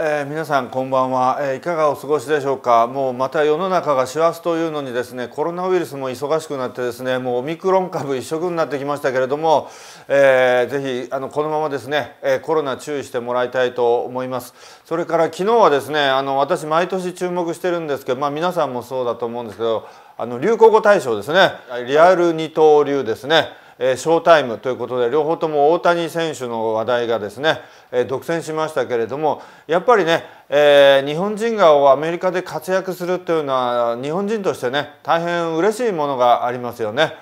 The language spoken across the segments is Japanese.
えー、皆さんこんばんは、えー、いかがお過ごしでしょうかもうまた世の中が師走というのにですねコロナウイルスも忙しくなってですねもうオミクロン株一色になってきましたけれども、えー、ぜひあのこのままですね、えー、コロナ注意してもらいたいと思いますそれから昨日はですねあの私毎年注目してるんですけどまあ皆さんもそうだと思うんですけどあの流行語大賞ですねリアル二刀流ですねえショータイムということで両方とも大谷選手の話題がですね、え独占しましたけれどもやっぱりね、えー、日本人がアメリカで活躍するというのは日本人としてね大変嬉しいものがありますよね。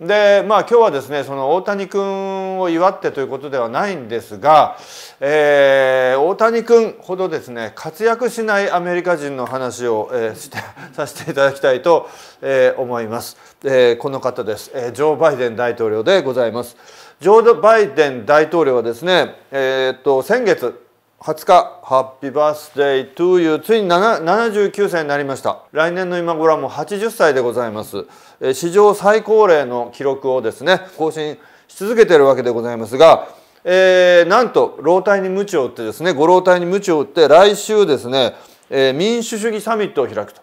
でまあ今日はですねその大谷君を祝ってということではないんですが、えー、大谷君ほどですね活躍しないアメリカ人の話を、えー、して させていただきたいと、えー、思います、えー、この方です、えー、ジョー・バイデン大統領でございますジョー・バイデン大統領はですねえー、っと先月20日、ハッピーバースデートゥーユー。ついに79歳になりました。来年の今頃はもう80歳でございます。え史上最高齢の記録をですね、更新し続けてるわけでございますが、えー、なんと、老体に鞭を打ってですね、ご老体に鞭を打って、来週ですね、えー、民主主義サミットを開くと。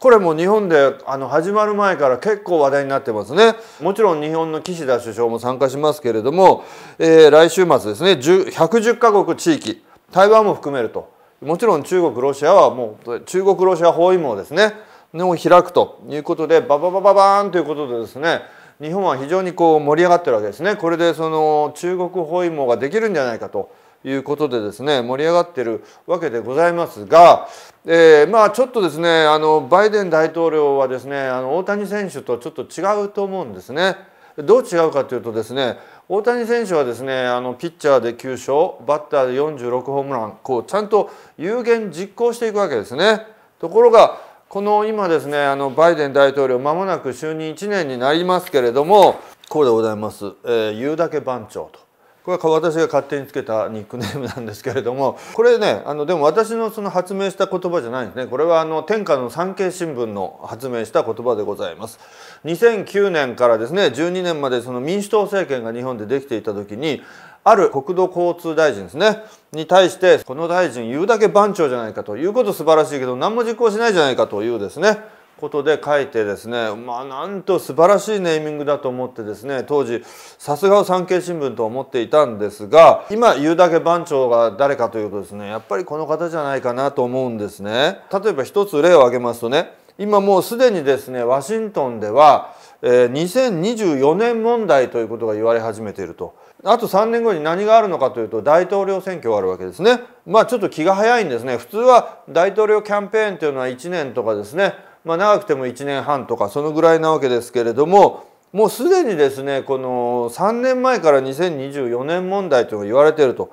これも日本であの始まる前から結構話題になってますねもちろん日本の岸田首相も参加しますけれども、えー、来週末ですね110カ国地域台湾も含めるともちろん中国ロシアはもう中国ロシア包囲網ですねを開くということでバババババーンということでですね日本は非常にこう盛り上がってるわけですねこれでその中国包囲網ができるんじゃないかということでですね盛り上がってるわけでございますが、えー、まあちょっとですねあのバイデン大統領はですねあの大谷選手とちょっと違うと思うんですね。どう違うかというとですね大谷選手はですねあのピッチャーで9勝バッターで46ホームランこうちゃんと有言実行していくわけですね。ところがこの今ですねあのバイデン大統領まもなく就任1年になりますけれどもこうでございます、えー、言うだけ番長とこれは私が勝手につけたニックネームなんですけれどもこれねあのでも私のその発明した言葉じゃないんですねこれはあの天下の産経新聞の発明した言葉でございます2009年からですね12年までその民主党政権が日本でできていた時にある国土交通大臣ですねに対してこの大臣言うだけ番長じゃないかということ素晴らしいけど何も実行しないじゃないかというですねことで書いてですねまあなんと素晴らしいネーミングだと思ってですね当時さすがを産経新聞と思っていたんですが今言うだけ番長が誰かというとですねやっぱりこの方じゃないかなと思うんですね。例えば一つ例を挙げますとね今もうすでにですねワシントンでは、えー、2024年問題ということが言われ始めているとあと3年後に何があるのかというと大統領選挙があるわけですねまあちょっと気が早いんですね普通は大統領キャンペーンというのは1年とかですねまあ、長くても1年半とかそのぐらいなわけですけれどももうすでにですねこの3年前から2024年問題というのが言われていると。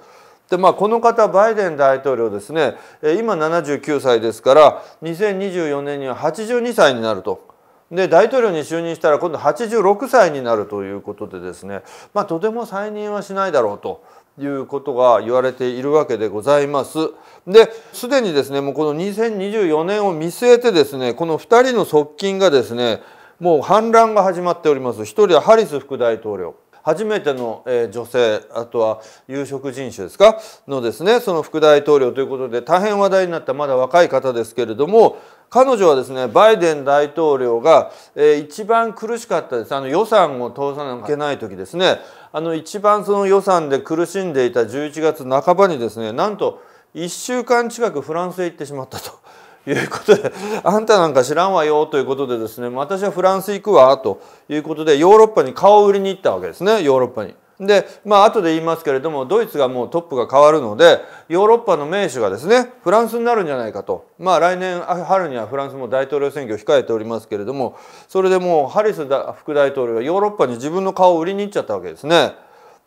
でまあ、この方バイデン大統領ですね今79歳ですから2024年には82歳になるとで大統領に就任したら今度86歳になるということでですね、まあ、とても再任はしないだろうということが言われているわけでございます。で、すでにですね、もうこの2024年を見据えてですね、この2人の側近がですね、もう反乱が始まっております。1人はハリス副大統領。初めての、えー、女性あとは有色人種ですかのですねその副大統領ということで大変話題になったまだ若い方ですけれども彼女はですねバイデン大統領が、えー、一番苦しかったですあの予算を通さなきゃいけない時ですねあの一番その予算で苦しんでいた11月半ばにですねなんと1週間近くフランスへ行ってしまったと。いうことで「あんたなんか知らんわよ」ということでですね「私はフランス行くわ」ということでヨーロッパに顔を売りに行ったわけですねヨーロッパに。でまあ後で言いますけれどもドイツがもうトップが変わるのでヨーロッパの名手がですねフランスになるんじゃないかとまあ来年春にはフランスも大統領選挙を控えておりますけれどもそれでもうハリス副大統領がヨーロッパに自分の顔を売りに行っちゃったわけですね。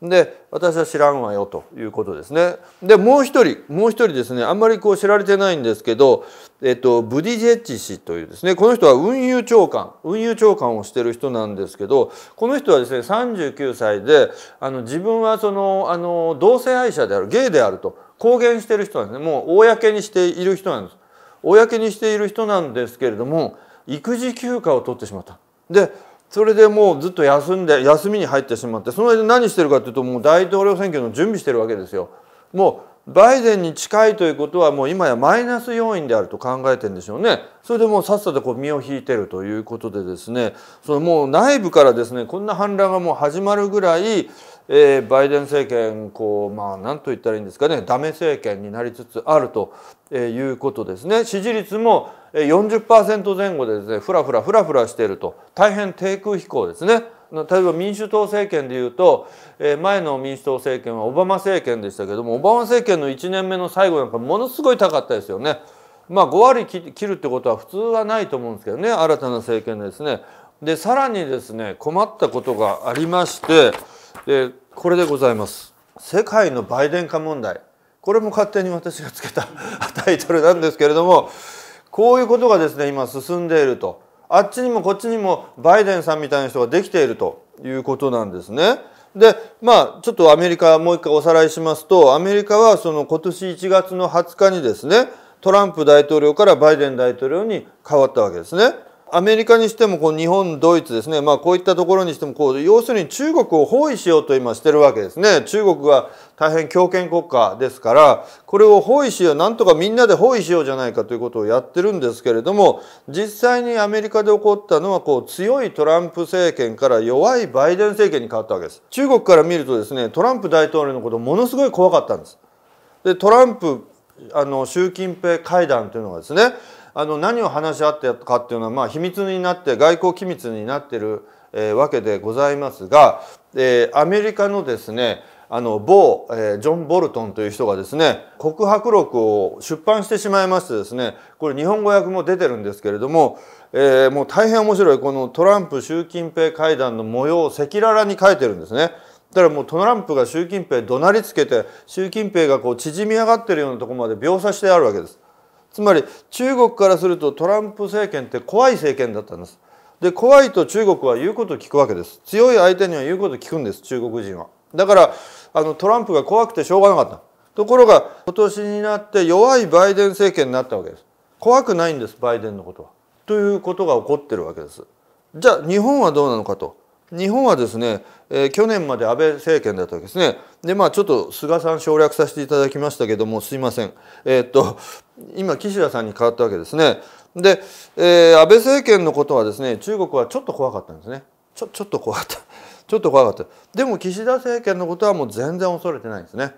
で私は知らんわよということですね。でもう一人もう一人ですねあんまりこう知られてないんですけど、えっと、ブディジェッチ氏というですねこの人は運輸長官運輸長官をしてる人なんですけどこの人はですね39歳であの自分はそのあの同性愛者であるゲイであると公言してる人なんですねもう公にしている人なんです。公にしている人なんですけれども育児休暇を取ってしまった。でそれでもうずっと休んで休みに入ってしまってその間何してるかっていうともう大統領選挙の準備してるわけですよ。もうバイデンに近いということはもう今やマイナス要因であると考えてんでしょうね。それでもうさっさとこう身を引いてるということでですねそのもう内部からですねこんな反乱がもう始まるぐらいえー、バイデン政権こう、まあ、なんと言ったらいいんですかねダメ政権になりつつあるということですね支持率も40%前後でですねふらふらふらふらしていると大変低空飛行ですね。例えば民主党政権でいうと、えー、前の民主党政権はオバマ政権でしたけどもオバマ政権の1年目の最後なんかものすごい高かったですよね。まあ、5割切るってことは普通はないと思うんですけどね新たな政権ですね。でさらにですね困ったことがありまして。でこれでございます世界のデン化問題これも勝手に私がつけた タイトルなんですけれどもこういうことがですね今進んでいるとあっちにもこっちにもバイデンさんみたいな人ができているということなんですね。でまあちょっとアメリカもう一回おさらいしますとアメリカはその今年1月の20日にですねトランプ大統領からバイデン大統領に変わったわけですね。アメリカにしてもこう日本ドイツですね、まあ、こういったところにしてもこう要するに中国を包囲しようと今してるわけですね中国は大変強権国家ですからこれを包囲しようなんとかみんなで包囲しようじゃないかということをやってるんですけれども実際にアメリカで起こったのはこう強いトランプ政権から弱いバイデン政権に変わったわけです中国から見るとですねトランプ大統領のことものすごい怖かったんですでトランプあの習近平会談というのがですねあの何を話し合ってかっていうのはまあ秘密になって外交機密になってる、えー、わけでございますが、えー、アメリカのですねあの某、えー、ジョン・ボルトンという人がですね告白録を出版してしまいましてですねこれ日本語訳も出てるんですけれども、えー、もう大変面白いこのトランプ習近平会談の模様を赤裸々に書いてるんですね。だからもうトランプが習近平怒鳴りつけて習近平がこう縮み上がってるようなとこまで描写してあるわけです。つまり中国からするとトランプ政権って怖い政権だったんですで怖いと中国は言うことを聞くわけです強い相手には言うことを聞くんです中国人はだからあのトランプが怖くてしょうがなかったところが今年になって弱いバイデン政権になったわけです怖くないんですバイデンのことはということが起こってるわけですじゃあ日本はどうなのかと日本はですね、えー、去年まで安倍政権だったわけですねでまあちょっと菅さん省略させていただきましたけどもすいませんえー、っと今岸田さんに変わったわけですねで、えー、安倍政権のことはですね中国はちょっと怖かったんですねちょちょっと怖かった ちょっと怖かったでも岸田政権のことはもう全然恐れてないんですね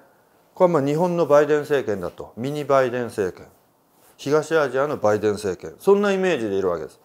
これはまあ日本のバイデン政権だとミニバイデン政権東アジアのバイデン政権そんなイメージでいるわけです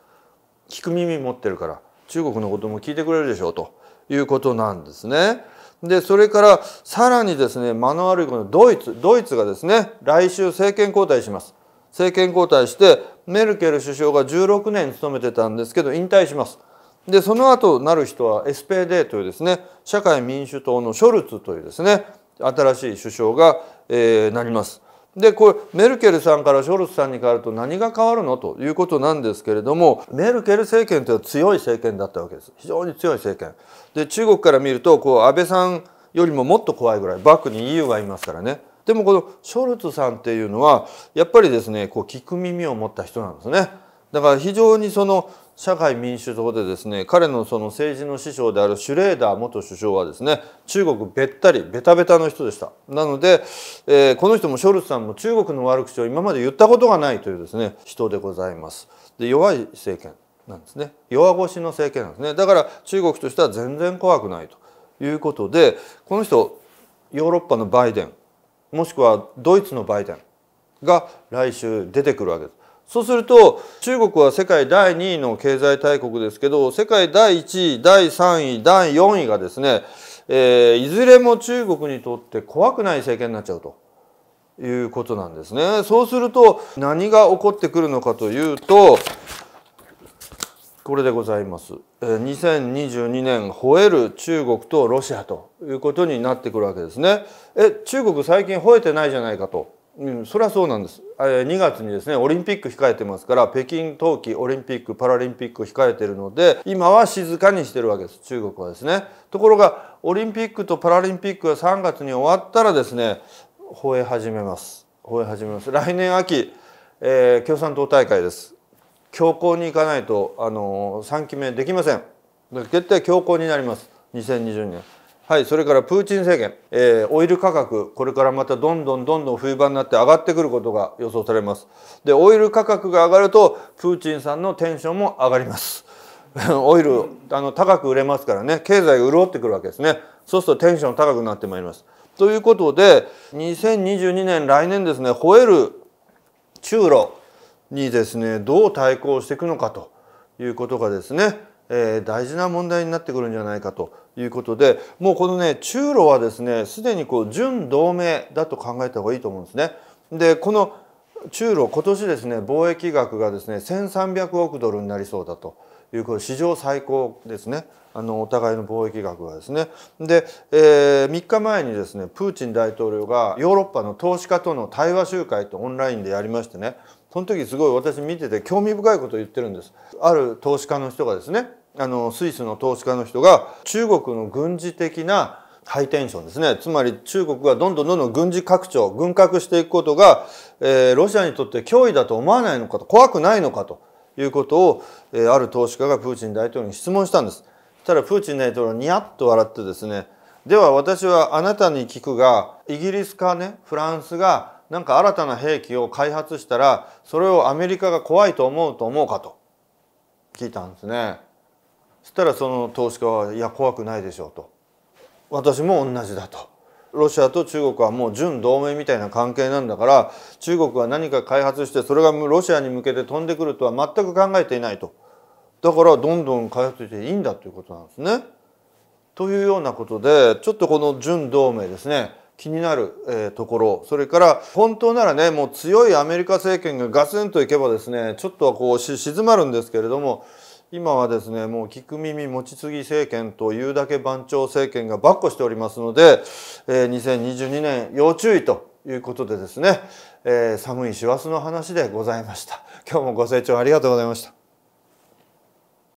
聞く耳持ってるから中国のことも聞いてくれるでしょうということなんですね。で、それからさらにですね、間の悪いこのドイツ、ドイツがですね、来週政権交代します。政権交代して、メルケル首相が16年務めてたんですけど、引退します。で、その後なる人は SPD というですね、社会民主党のショルツというですね、新しい首相が、えー、なります。でこれメルケルさんからショルツさんに変わると何が変わるのということなんですけれどもメルケル政権というのは強い政権だったわけです非常に強い政権で中国から見るとこう安倍さんよりももっと怖いぐらいバックに EU がいますからねでもこのショルツさんっていうのはやっぱりですねこう聞く耳を持った人なんですねだから非常にその社会民主党でですね彼のその政治の師匠であるシュレーダー元首相はですね中国べったりベタベタの人でしたなので、えー、この人もショルツさんも中国の悪口を今まで言ったことがないというですね人でございますで弱い政権なんですね弱腰の政権なんですねだから中国としては全然怖くないということでこの人ヨーロッパのバイデンもしくはドイツのバイデンが来週出てくるわけですそうすると中国は世界第2位の経済大国ですけど世界第1位第3位第4位がですね、えー、いずれも中国にとって怖くない政権になっちゃうと。いうことなんですねそうすると何が起こってくるのかというとこれでございます。2022年吠える中国とロシアということになってくるわけですね。え中国最近吠えてないじゃないかとうん、それはそうなんです、え2月にですねオリンピック控えてますから北京冬季オリンピックパラリンピック控えてるので今は静かにしてるわけです中国はですねところがオリンピックとパラリンピックが3月に終わったらですね吠え始めます吠え始めます来年秋、えー、共産党大会です強行に行かないとあのー、3期目できません絶対強行になります2020年はい、それからプーチン政権、えー、オイル価格、これからまたどんどんどんどん冬場になって上がってくることが予想されます。で、オイル価格が上がると、プーチンさんのテンションも上がります。オイル、あの、高く売れますからね、経済が潤ってくるわけですね。そうするとテンション高くなってまいります。ということで、2022年、来年ですね、吠える中ロにですね、どう対抗していくのかということがですね、えー、大事な問題になってくるんじゃないかということでもうこのね中ロはですねすでにこう準同盟だと考えた方がいいと思うんですね。でこの中ロ今年ですね貿易額がですね1300億ドルになりそうだというこれ史上最高ですねあのお互いの貿易額がですね。で、えー、3日前にですねプーチン大統領がヨーロッパの投資家との対話集会とオンラインでやりましてねその時すごい私見てて興味深いことを言ってるんですある投資家の人がですねあのスイスの投資家の人が中国の軍事的なハイテンションですねつまり中国がどんどんどんどん軍事拡張軍拡していくことが、えー、ロシアにとって脅威だと思わないのかと怖くないのかということを、えー、ある投資家がプーチン大統領に質問したんですただプーチン大統領にやっと笑ってですねでは私はあなたに聞くがイギリスかねフランスがなんか新たな兵器を開発したらそれをアメリカが怖いと思うと思うかと聞いたんですねそしたらその投資家は「いや怖くないでしょう」と「私も同じだ」と。ロシアと中国はもう準同盟みたいな関係なんだから中国は何か開発してそれがロシアに向けて飛んでくるとは全く考えていないとだからどんどん開発していいんだということなんですね。というようなことでちょっとこの準同盟ですね気になる、えところそれから本当ならねもう強いアメリカ政権がガツンといけばですねちょっとはこう静まるんですけれども今はですねもう聞く耳持ち継ぎ政権というだけ番長政権がばっこしておりますので、えー、2022年要注意ということでですね、えー、寒い師走の話でございました今日もご清聴ありがとうございました